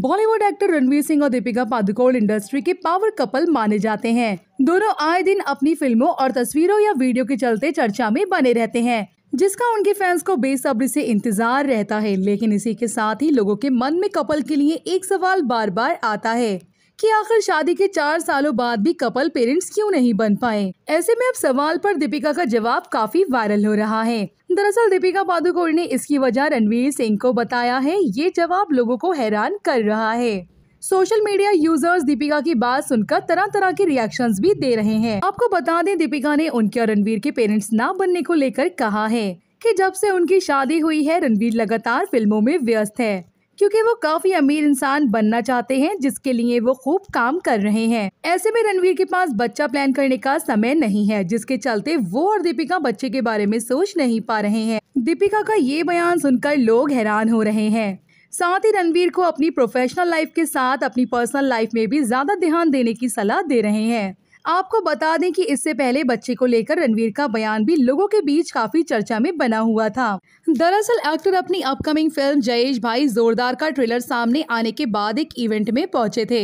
Bollywood actor Ranveer Singh और Deepika Padukone industry के power couple माने जाते हैं दोनों आए दिन अपनी फिल्मों और तस्वीरों या वीडियो के चलते चर्चा में बने रहते हैं जिसका उनके फैंस को बेसब्री से इंतजार रहता है लेकिन इसी के साथ ही लोगों के मन में कपल के लिए एक सवाल बार बार आता है कि आखिर शादी के चार सालों बाद भी कपल पेरेंट्स क्यों नहीं बन पाए ऐसे में अब सवाल पर दीपिका का जवाब काफी वायरल हो रहा है दरअसल दीपिका पादुकोण ने इसकी वजह रणवीर सिंह को बताया है ये जवाब लोगों को हैरान कर रहा है सोशल मीडिया यूजर्स दीपिका की बात सुनकर तरह तरह के रिएक्शंस भी दे रहे हैं आपको बता दें दीपिका ने उनके और रणवीर के पेरेंट्स ना बनने को लेकर कहा है कि जब से उनकी शादी हुई है रणवीर लगातार फिल्मों में व्यस्त है क्योंकि वो काफी अमीर इंसान बनना चाहते हैं जिसके लिए वो खूब काम कर रहे हैं ऐसे में रणवीर के पास बच्चा प्लान करने का समय नहीं है जिसके चलते वो और दीपिका बच्चे के बारे में सोच नहीं पा रहे हैं दीपिका का ये बयान सुनकर लोग हैरान हो रहे हैं साथ ही रणवीर को अपनी प्रोफेशनल लाइफ के साथ अपनी पर्सनल लाइफ में भी ज्यादा ध्यान देने की सलाह दे रहे हैं आपको बता दें कि इससे पहले बच्चे को लेकर रणवीर का बयान भी लोगों के बीच काफी चर्चा में बना हुआ था दरअसल एक्टर अपनी अपकमिंग फिल्म जयेश भाई जोरदार का ट्रेलर सामने आने के बाद एक इवेंट में पहुंचे थे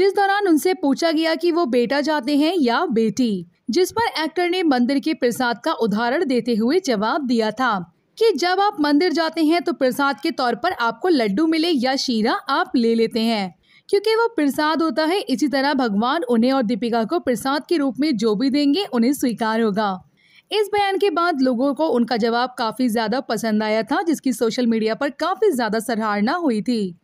जिस दौरान उनसे पूछा गया कि वो बेटा चाहते हैं या बेटी जिस पर एक्टर ने मंदिर के प्रसाद का उदाहरण देते हुए जवाब दिया था कि जब आप मंदिर जाते हैं तो प्रसाद के तौर पर आपको लड्डू मिले या शीरा आप ले लेते हैं क्योंकि वो प्रसाद होता है इसी तरह भगवान उन्हें और दीपिका को प्रसाद के रूप में जो भी देंगे उन्हें स्वीकार होगा इस बयान के बाद लोगों को उनका जवाब काफ़ी ज़्यादा पसंद आया था जिसकी सोशल मीडिया पर काफ़ी ज़्यादा सराहना हुई थी